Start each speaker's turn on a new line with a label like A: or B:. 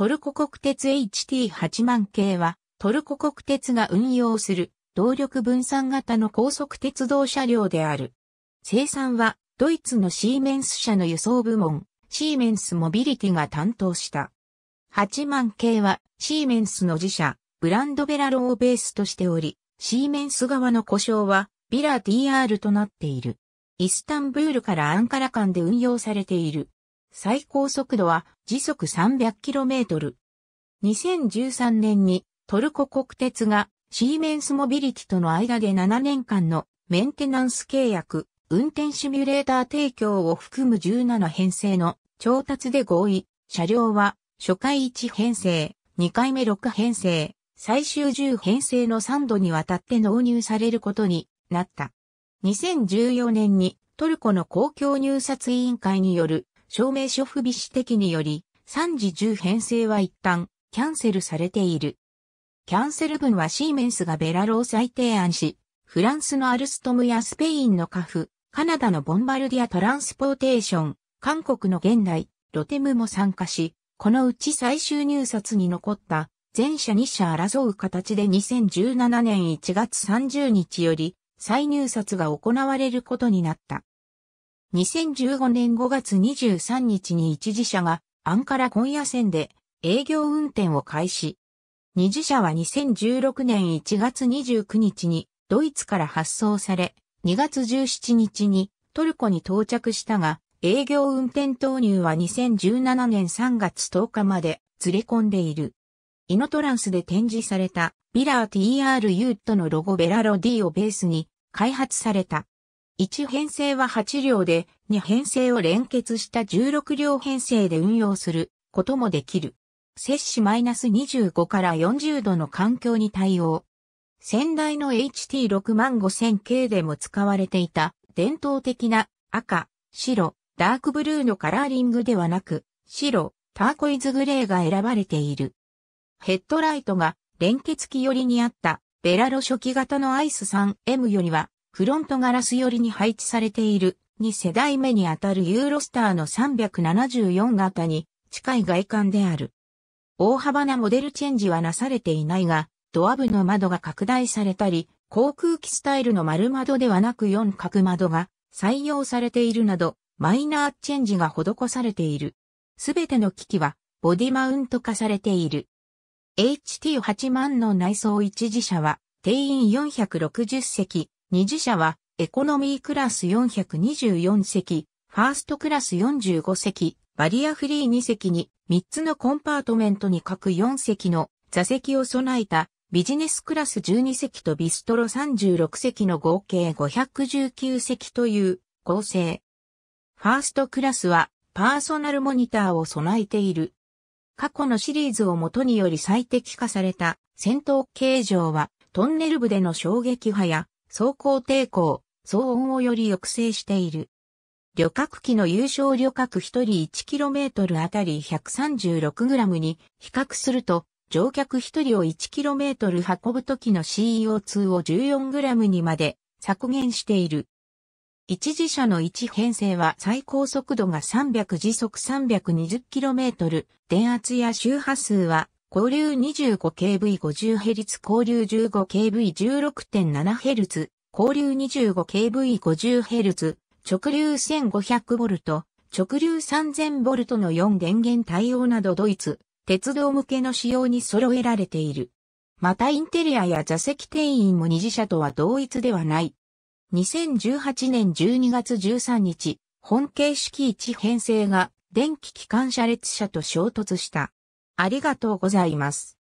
A: トルコ国鉄 HT8 万系は、トルコ国鉄が運用する動力分散型の高速鉄道車両である。生産は、ドイツのシーメンス社の輸送部門、シーメンスモビリティが担当した。8万系は、シーメンスの自社、ブランドベラロをベースとしており、シーメンス側の故障は、ビラ TR となっている。イスタンブールからアンカラ間で運用されている。最高速度は時速 300km。2013年にトルコ国鉄がシーメンスモビリティとの間で7年間のメンテナンス契約、運転シミュレーター提供を含む17編成の調達で合意。車両は初回1編成、2回目6編成、最終10編成の3度にわたって納入されることになった。2014年にトルコの公共入札委員会による証明書不備指摘により、3時10編成は一旦、キャンセルされている。キャンセル分はシーメンスがベラロー再提案し、フランスのアルストムやスペインのカフ、カナダのボンバルディアトランスポーテーション、韓国の現代、ロテムも参加し、このうち最終入札に残った全社2社争う形で2017年1月30日より再入札が行われることになった。2015年5月23日に一時車がアンカラ今夜線で営業運転を開始。二次車は2016年1月29日にドイツから発送され、2月17日にトルコに到着したが、営業運転投入は2017年3月10日までずれ込んでいる。イノトランスで展示されたビラー TRU とのロゴベラロ D をベースに開発された。1編成は8両で、2編成を連結した16両編成で運用することもできる。摂氏マイナス25から40度の環境に対応。先代の HT65000 系でも使われていた伝統的な赤、白、ダークブルーのカラーリングではなく、白、ターコイズグレーが選ばれている。ヘッドライトが連結機寄りにあったベラロ初期型のアイス 3M よりはフロントガラス寄りに配置されている2世代目にあたるユーロスターの374型に近い外観である。大幅なモデルチェンジはなされていないが、ドア部の窓が拡大されたり、航空機スタイルの丸窓ではなく4角窓が採用されているなど、マイナーチェンジが施されている。すべての機器はボディマウント化されている。HT8 万の内装一時車は定員460席、二次車は、エコノミークラス424席、ファーストクラス45席、バリアフリー2席に、3つのコンパートメントに各4席の座席を備えた、ビジネスクラス12席とビストロ36席の合計519席という構成。ファーストクラスはパーソナルモニターを備えている。過去のシリーズをもとにより最適化された戦闘形状はトンネル部での衝撃波や走行抵抗、騒音をより抑制している。旅客機の優勝旅客1人 1km あたり 136g に比較すると、乗客1人を 1km 運ぶ時の CO2 を 14g にまで削減している。一時車の一編成は最高速度が300時速 320km、電圧や周波数は交流 25kV50Hz 交流 15kV16.7Hz 交流 25kV50Hz 直流 1500V 直流 3000V の4電源対応などドイツ鉄道向けの仕様に揃えられている。またインテリアや座席定員も二次車とは同一ではない。2018年12月13日、本形式1編成が電気機関車列車と衝突した。ありがとうございます。